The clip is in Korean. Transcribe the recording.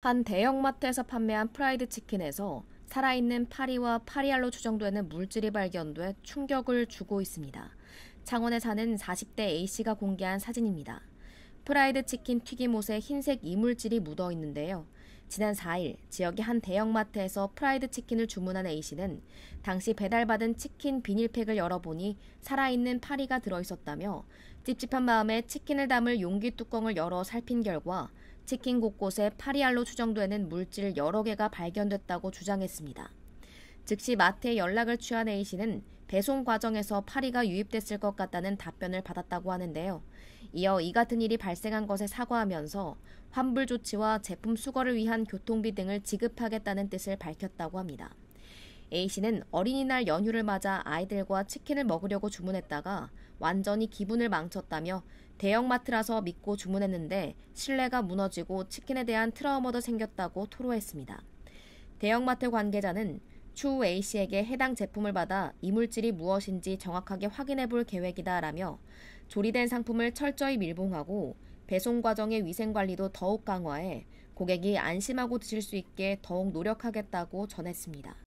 한 대형마트에서 판매한 프라이드 치킨에서 살아있는 파리와 파리알로 추정되는 물질이 발견돼 충격을 주고 있습니다. 창원에 사는 40대 A씨가 공개한 사진입니다. 프라이드 치킨 튀김옷에 흰색 이물질이 묻어 있는데요. 지난 4일 지역의 한 대형마트에서 프라이드 치킨을 주문한 A씨는 당시 배달받은 치킨 비닐팩을 열어보니 살아있는 파리가 들어있었다며 찝찝한 마음에 치킨을 담을 용기 뚜껑을 열어 살핀 결과 치킨 곳곳에 파리알로 추정되는 물질 여러 개가 발견됐다고 주장했습니다. 즉시 마트에 연락을 취한 A씨는 배송 과정에서 파리가 유입됐을 것 같다는 답변을 받았다고 하는데요. 이어 이 같은 일이 발생한 것에 사과하면서 환불 조치와 제품 수거를 위한 교통비 등을 지급하겠다는 뜻을 밝혔다고 합니다. A씨는 어린이날 연휴를 맞아 아이들과 치킨을 먹으려고 주문했다가 완전히 기분을 망쳤다며 대형마트라서 믿고 주문했는데 신뢰가 무너지고 치킨에 대한 트라우마도 생겼다고 토로했습니다. 대형마트 관계자는 추후 A씨에게 해당 제품을 받아 이물질이 무엇인지 정확하게 확인해 볼 계획이다라며 조리된 상품을 철저히 밀봉하고 배송 과정의 위생 관리도 더욱 강화해 고객이 안심하고 드실 수 있게 더욱 노력하겠다고 전했습니다.